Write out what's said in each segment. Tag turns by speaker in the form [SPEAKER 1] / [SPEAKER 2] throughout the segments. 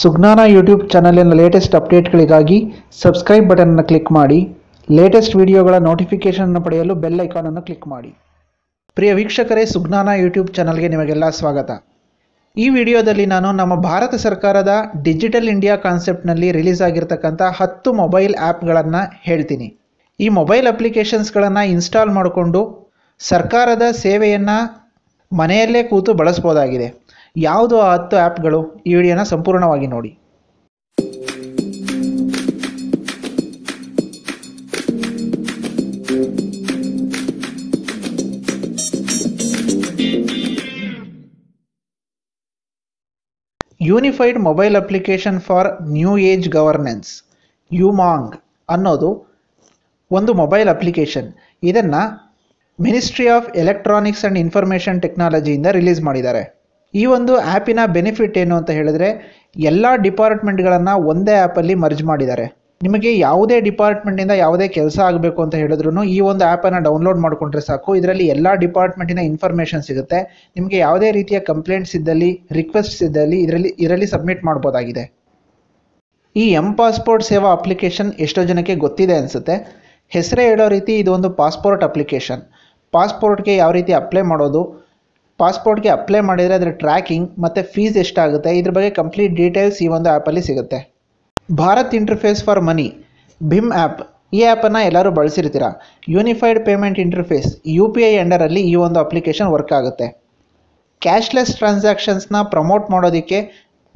[SPEAKER 1] ಸುಜ್ಞಾನ YouTube ಚಾನಲಿನ latest ಅಪ್ಡೇಟ್ಗಳಿಗಾಗಿ subscribe ಬಟನನ್ನು ಕ್ಲಿಕ್ ಮಾಡಿ ಲೇಟೆಸ್ಟ್ ವಿಡಿಯೋಗಳ ಅನ್ನು ಪಡೆಯಲು ಬೆಲ್ ಅನ್ನು ಕ್ಲಿಕ್ ಮಾಡಿ ಪ್ರಿಯ ವೀಕ್ಷಕರೇ ಸುಜ್ಞಾನ ಯೂಟ್ಯೂಬ್ ಚಾನಲ್ಗೆ ನಿಮಗೆಲ್ಲ ಸ್ವಾಗತ ಈ ವಿಡಿಯೋದಲ್ಲಿ ನಾನು ನಮ್ಮ ಭಾರತ ಸರ್ಕಾರದ ಡಿಜಿಟಲ್ ಇಂಡಿಯಾ ಕಾನ್ಸೆಪ್ಟ್ನಲ್ಲಿ ರಿಲೀಸ್ ಆಗಿರ್ತಕ್ಕಂಥ ಹತ್ತು ಮೊಬೈಲ್ ಆ್ಯಪ್ಗಳನ್ನು ಹೇಳ್ತೀನಿ ಈ ಮೊಬೈಲ್ ಅಪ್ಲಿಕೇಶನ್ಸ್ಗಳನ್ನು ಇನ್ಸ್ಟಾಲ್ ಮಾಡಿಕೊಂಡು ಸರ್ಕಾರದ ಸೇವೆಯನ್ನು ಮನೆಯಲ್ಲೇ ಕೂತು ಬಳಸ್ಬೋದಾಗಿದೆ ಯಾವುದು ಆ ಹತ್ತು ಆ್ಯಪ್ಗಳು ಈ ವಿಡಿಯೋನ ಸಂಪೂರ್ಣವಾಗಿ ನೋಡಿ unified mobile application for new age governance UMANG ಅನ್ನೋದು ಒಂದು ಮೊಬೈಲ್ ಅಪ್ಲಿಕೇಶನ್ ಇದನ್ನು ministry of electronics and information ಟೆಕ್ನಾಲಜಿಯಿಂದ ರಿಲೀಸ್ ಮಾಡಿದ್ದಾರೆ ಈ ಒಂದು ಆ್ಯಪಿನ ಬೆನಿಫಿಟ್ ಏನು ಅಂತ ಹೇಳಿದ್ರೆ ಎಲ್ಲ ಡಿಪಾರ್ಟ್ಮೆಂಟ್ಗಳನ್ನು ಒಂದೇ ಆ್ಯಪಲ್ಲಿ ಮರ್ಜ್ ಮಾಡಿದ್ದಾರೆ ನಿಮಗೆ ಯಾವುದೇ ಡಿಪಾರ್ಟ್ಮೆಂಟಿಂದ ಯಾವುದೇ ಕೆಲಸ ಆಗಬೇಕು ಅಂತ ಹೇಳಿದ್ರು ಈ ಒಂದು ಆ್ಯಪನ್ನು ಡೌನ್ಲೋಡ್ ಮಾಡಿಕೊಂಡ್ರೆ ಸಾಕು ಇದರಲ್ಲಿ ಎಲ್ಲ ಡಿಪಾರ್ಟ್ಮೆಂಟಿನ ಇನ್ಫಾರ್ಮೇಷನ್ ಸಿಗುತ್ತೆ ನಿಮಗೆ ಯಾವುದೇ ರೀತಿಯ ಕಂಪ್ಲೇಂಟ್ಸ್ ಇದ್ದಲ್ಲಿ ರಿಕ್ವೆಸ್ಟ್ಸ್ ಇದ್ದಲ್ಲಿ ಇದರಲ್ಲಿ ಇದರಲ್ಲಿ ಸಬ್ಮಿಟ್ ಮಾಡ್ಬೋದಾಗಿದೆ ಈ ಎಂ ಪಾಸ್ಪೋರ್ಟ್ ಸೇವಾ ಅಪ್ಲಿಕೇಶನ್ ಎಷ್ಟೋ ಜನಕ್ಕೆ ಗೊತ್ತಿದೆ ಅನಿಸುತ್ತೆ ಹೆಸರೇ ಹೇಳೋ ರೀತಿ ಇದೊಂದು ಪಾಸ್ಪೋರ್ಟ್ ಅಪ್ಲಿಕೇಶನ್ ಪಾಸ್ಪೋರ್ಟ್ಗೆ ಯಾವ ರೀತಿ ಅಪ್ಲೈ ಮಾಡೋದು ಪಾಸ್ಪೋರ್ಟ್ಗೆ ಅಪ್ಲೈ ಮಾಡಿದರೆ ಅದರ ಟ್ರ್ಯಾಕಿಂಗ್ ಮತ್ತು ಫೀಸ್ ಎಷ್ಟಾಗುತ್ತೆ ಇದ್ರ ಬಗ್ಗೆ ಕಂಪ್ಲೀಟ್ ಡೀಟೇಲ್ಸ್ ಈ ಒಂದು ಆ್ಯಪಲ್ಲಿ ಸಿಗುತ್ತೆ ಭಾರತ್ ಇಂಟರ್ಫೇಸ್ ಫಾರ್ ಮನಿ ಭಿಮ್ ಆ್ಯಪ್ ಈ ಆ್ಯಪನ್ನು ಎಲ್ಲರೂ ಬಳಸಿರ್ತೀರ unified payment interface U P I ಅಂಡರಲ್ಲಿ ಈ ಒಂದು ಅಪ್ಲಿಕೇಶನ್ ವರ್ಕ್ ಆಗುತ್ತೆ ಕ್ಯಾಶ್ಲೆಸ್ ಟ್ರಾನ್ಸಾಕ್ಷನ್ಸ್ನ ಪ್ರಮೋಟ್ ಮಾಡೋದಕ್ಕೆ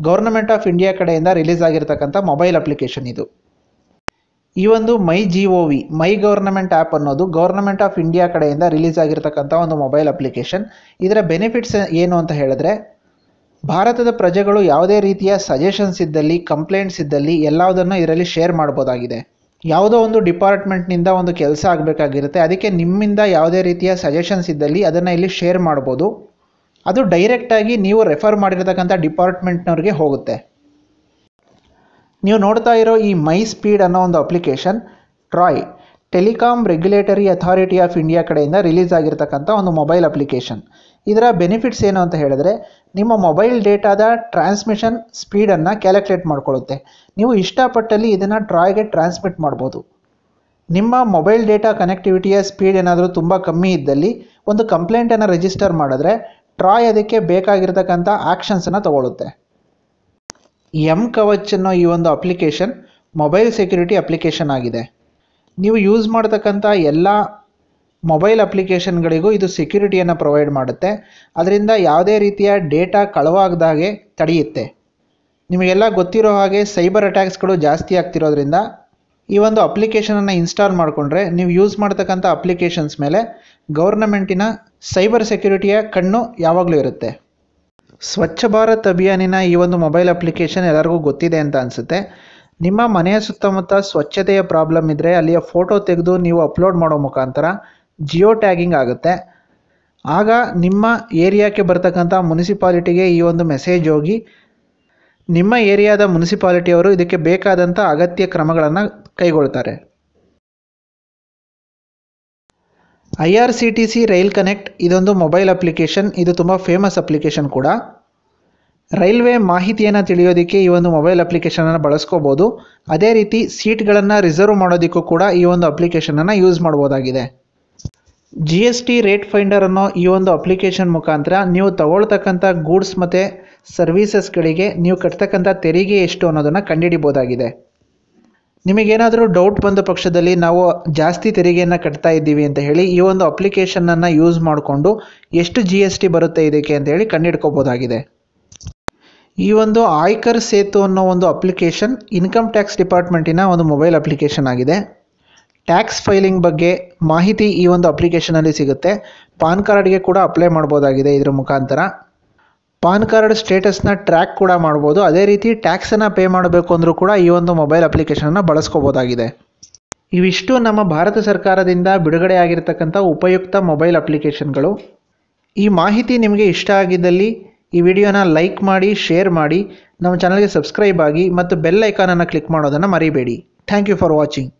[SPEAKER 1] ಗೌರ್ನಮೆಂಟ್ ಆಫ್ ಇಂಡಿಯಾ ಕಡೆಯಿಂದ ರಿಲೀಸ್ ಆಗಿರ್ತಕ್ಕಂಥ ಮೊಬೈಲ್ ಅಪ್ಲಿಕೇಶನ್ ಇದು ಈ ಒಂದು my G O V my government app ಅನ್ನೋದು ಗೌರ್ನಮೆಂಟ್ ಆಫ್ ಇಂಡಿಯಾ ಕಡೆಯಿಂದ ರಿಲೀಸ್ ಆಗಿರತಕ್ಕಂಥ ಒಂದು ಮೊಬೈಲ್ ಅಪ್ಲಿಕೇಶನ್ ಇದರ ಬೆನಿಫಿಟ್ಸ್ ಏನು ಅಂತ ಹೇಳಿದ್ರೆ ಭಾರತದ ಪ್ರಜೆಗಳು ಯಾವುದೇ ರೀತಿಯ ಸಜೆಷನ್ಸ್ ಇದ್ದಲ್ಲಿ ಕಂಪ್ಲೇಂಟ್ಸ್ ಇದ್ದಲ್ಲಿ ಎಲ್ಲದನ್ನು ಇದರಲ್ಲಿ ಶೇರ್ ಮಾಡ್ಬೋದಾಗಿದೆ ಯಾವುದೋ ಒಂದು ಡಿಪಾರ್ಟ್ಮೆಂಟ್ನಿಂದ ಒಂದು ಕೆಲಸ ಆಗಬೇಕಾಗಿರುತ್ತೆ ಅದಕ್ಕೆ ನಿಮ್ಮಿಂದ ಯಾವುದೇ ರೀತಿಯ ಸಜೆಷನ್ಸ್ ಇದ್ದಲ್ಲಿ ಅದನ್ನು ಇಲ್ಲಿ ಶೇರ್ ಮಾಡ್ಬೋದು ಅದು ಡೈರೆಕ್ಟಾಗಿ ನೀವು ರೆಫರ್ ಮಾಡಿರತಕ್ಕಂಥ ಡಿಪಾರ್ಟ್ಮೆಂಟ್ನವ್ರಿಗೆ ಹೋಗುತ್ತೆ ನೀವು ನೋಡ್ತಾ ಇರೋ ಈ ಮೈ ಸ್ಪೀಡ್ ಅನ್ನೋ ಒಂದು application TRAI telecom regulatory authority of India ಕಡೆಯಿಂದ ರಿಲೀಸ್ ಆಗಿರ್ತಕ್ಕಂಥ ಒಂದು ಮೊಬೈಲ್ ಅಪ್ಲಿಕೇಶನ್ ಇದರ ಬೆನಿಫಿಟ್ಸ್ ಏನು ಅಂತ ಹೇಳಿದ್ರೆ ನಿಮ್ಮ ಮೊಬೈಲ್ ಡೇಟಾದ ಟ್ರಾನ್ಸ್ಮಿಷನ್ ಸ್ಪೀಡನ್ನು ಕ್ಯಾಲ್ಕುಲೇಟ್ ಮಾಡಿಕೊಳ್ಳುತ್ತೆ ನೀವು ಇಷ್ಟಪಟ್ಟಲ್ಲಿ ಇದನ್ನು ಟ್ರಾಯ್ಗೆ ಟ್ರಾನ್ಸ್ಮಿಟ್ ಮಾಡ್ಬೋದು ನಿಮ್ಮ ಮೊಬೈಲ್ ಡೇಟಾ ಕನೆಕ್ಟಿವಿಟಿಯ ಸ್ಪೀಡ್ ಏನಾದರೂ ತುಂಬ ಕಮ್ಮಿ ಇದ್ದಲ್ಲಿ ಒಂದು ಕಂಪ್ಲೇಂಟನ್ನು ರಿಜಿಸ್ಟರ್ ಮಾಡಿದ್ರೆ ಟ್ರಾಯ್ ಅದಕ್ಕೆ ಬೇಕಾಗಿರ್ತಕ್ಕಂಥ ಆ್ಯಕ್ಷನ್ಸನ್ನು ತಗೊಳ್ಳುತ್ತೆ ಎಂ ಕವಚ್ ಅನ್ನೋ ಈ ಒಂದು ಅಪ್ಲಿಕೇಶನ್ ಮೊಬೈಲ್ ಸೆಕ್ಯುರಿಟಿ ಅಪ್ಲಿಕೇಶನ್ ಆಗಿದೆ ನೀವು ಯೂಸ್ ಮಾಡ್ತಕ್ಕಂಥ ಎಲ್ಲ ಮೊಬೈಲ್ ಅಪ್ಲಿಕೇಶನ್ಗಳಿಗೂ ಇದು ಸೆಕ್ಯುರಿಟಿಯನ್ನು ಪ್ರೊವೈಡ್ ಮಾಡುತ್ತೆ ಅದರಿಂದ ಯಾವುದೇ ರೀತಿಯ ಡೇಟಾ ಕಳವಾಗದಾಗೆ ತಡೆಯುತ್ತೆ ನಿಮಗೆಲ್ಲ ಗೊತ್ತಿರೋ ಹಾಗೆ ಸೈಬರ್ ಅಟ್ಯಾಕ್ಸ್ಗಳು ಜಾಸ್ತಿ ಆಗ್ತಿರೋದ್ರಿಂದ ಈ ಒಂದು ಅಪ್ಲಿಕೇಶನನ್ನು ಇನ್ಸ್ಟಾಲ್ ಮಾಡಿಕೊಂಡ್ರೆ ನೀವು ಯೂಸ್ ಮಾಡ್ತಕ್ಕಂಥ ಅಪ್ಲಿಕೇಶನ್ಸ್ ಮೇಲೆ ಗೌರ್ನಮೆಂಟಿನ ಸೈಬರ್ ಸೆಕ್ಯುರಿಟಿಯ ಕಣ್ಣು ಯಾವಾಗಲೂ ಇರುತ್ತೆ ಸ್ವಚ್ಛ ಭಾರತ್ ಅಭಿಯಾನಿನ ಈ ಒಂದು ಮೊಬೈಲ್ ಅಪ್ಲಿಕೇಶನ್ ಎಲ್ಲರಿಗೂ ಗೊತ್ತಿದೆ ಅಂತ ಅನಿಸುತ್ತೆ ನಿಮ್ಮ ಮನೆಯ ಸುತ್ತಮುತ್ತ ಸ್ವಚ್ಛತೆಯ ಪ್ರಾಬ್ಲಮ್ ಇದ್ದರೆ ಅಲ್ಲಿಯ ಫೋಟೋ ತೆಗೆದು ನೀವು ಅಪ್ಲೋಡ್ ಮಾಡೋ ಮುಖಾಂತರ ಜಿಯೋ ಟ್ಯಾಗಿಂಗ್ ಆಗುತ್ತೆ ಆಗ ನಿಮ್ಮ ಏರಿಯಾಕ್ಕೆ ಬರ್ತಕ್ಕಂಥ ಮುನಿಸಿಪಾಲಿಟಿಗೆ ಈ ಒಂದು ಮೆಸೇಜ್ ಹೋಗಿ ನಿಮ್ಮ ಏರಿಯಾದ ಮುನಿಸಿಪಾಲಿಟಿಯವರು ಇದಕ್ಕೆ ಬೇಕಾದಂಥ ಅಗತ್ಯ ಕ್ರಮಗಳನ್ನು ಕೈಗೊಳ್ತಾರೆ I R C T C rail connect ಇದೊಂದು ಮೊಬೈಲ್ ಅಪ್ಲಿಕೇಶನ್ ಇದು ತುಂಬ ಫೇಮಸ್ ಅಪ್ಲಿಕೇಶನ್ ಕೂಡ ರೈಲ್ವೆ ಮಾಹಿತಿಯನ್ನು ತಿಳಿಯೋದಕ್ಕೆ ಈ ಒಂದು ಮೊಬೈಲ್ ಅಪ್ಲಿಕೇಶನನ್ನು ಬಳಸ್ಕೋಬೋದು ಅದೇ ರೀತಿ ಸೀಟ್ಗಳನ್ನು ರಿಸರ್ವ್ ಮಾಡೋದಕ್ಕೂ ಕೂಡ ಈ ಒಂದು ಅಪ್ಲಿಕೇಶನನ್ನು ಯೂಸ್ ಮಾಡ್ಬೋದಾಗಿದೆ G S T rate finder ಅನ್ನೋ ಈ ಒಂದು ಅಪ್ಲಿಕೇಶನ್ ಮುಖಾಂತರ ನೀವು ತಗೊಳ್ತಕ್ಕಂಥ ಗೂಡ್ಸ್ ಮತ್ತು ಸರ್ವೀಸಸ್ಗಳಿಗೆ ನೀವು ಕಟ್ತಕ್ಕಂಥ ತೆರಿಗೆ ಎಷ್ಟು ಅನ್ನೋದನ್ನು ಕಂಡುಹಿಡಿಬೋದಾಗಿದೆ ನಿಮಗೇನಾದರೂ ಡೌಟ್ ಬಂದ ಪಕ್ಷದಲ್ಲಿ ನಾವು ಜಾಸ್ತಿ ತೆರಿಗೆಯನ್ನು ಕಟ್ತಾ ಇದ್ದೀವಿ ಅಂತ ಹೇಳಿ ಈ ಒಂದು ಅಪ್ಲಿಕೇಶನನ್ನು ಯೂಸ್ ಮಾಡಿಕೊಂಡು ಎಷ್ಟು ಜಿ ಎಸ್ ಟಿ ಬರುತ್ತೆ ಇದಕ್ಕೆ ಅಂತ ಹೇಳಿ ಕಂಡುಹಿಡ್ಕೋಬೋದಾಗಿದೆ ಈ ಒಂದು ಆಯ್ಕರ್ ಸೇತು ಅನ್ನೋ ಒಂದು ಅಪ್ಲಿಕೇಶನ್ ಇನ್ಕಮ್ ಟ್ಯಾಕ್ಸ್ ಡಿಪಾರ್ಟ್ಮೆಂಟಿನ ಒಂದು ಮೊಬೈಲ್ ಅಪ್ಲಿಕೇಶನ್ ಆಗಿದೆ ಟ್ಯಾಕ್ಸ್ ಫೈಲಿಂಗ್ ಬಗ್ಗೆ ಮಾಹಿತಿ ಈ ಒಂದು ಅಪ್ಲಿಕೇಶನಲ್ಲಿ ಸಿಗುತ್ತೆ ಪಾನ್ ಕಾರ್ಡ್ಗೆ ಕೂಡ ಅಪ್ಲೈ ಮಾಡ್ಬೋದಾಗಿದೆ ಇದರ ಮುಖಾಂತರ ಪಾನ್ ಕಾರ್ಡ್ ಸ್ಟೇಟಸ್ನ ಟ್ರ್ಯಾಕ್ ಕೂಡ ಮಾಡ್ಬೋದು ಅದೇ ರೀತಿ ಟ್ಯಾಕ್ಸನ್ನು ಪೇ ಮಾಡಬೇಕು ಅಂದರೂ ಕೂಡ ಈ ಒಂದು ಮೊಬೈಲ್ ಅಪ್ಲಿಕೇಶನನ್ನು ಬಳಸ್ಕೋಬೋದಾಗಿದೆ ಇವಿಷ್ಟು ನಮ್ಮ ಭಾರತ ಸರ್ಕಾರದಿಂದ ಬಿಡುಗಡೆ ಆಗಿರತಕ್ಕಂಥ ಉಪಯುಕ್ತ ಮೊಬೈಲ್ ಅಪ್ಲಿಕೇಶನ್ಗಳು ಈ ಮಾಹಿತಿ ನಿಮಗೆ ಇಷ್ಟ ಆಗಿದ್ದಲ್ಲಿ ಈ ವಿಡಿಯೋನ ಲೈಕ್ ಮಾಡಿ ಶೇರ್ ಮಾಡಿ ನಮ್ಮ ಚಾನಲ್ಗೆ ಸಬ್ಸ್ಕ್ರೈಬ್ ಆಗಿ ಮತ್ತು ಬೆಲ್ ಐಕಾನನ್ನು ಕ್ಲಿಕ್ ಮಾಡೋದನ್ನು ಮರಿಬೇಡಿ ಥ್ಯಾಂಕ್ ಯು ಫಾರ್ ವಾಚಿಂಗ್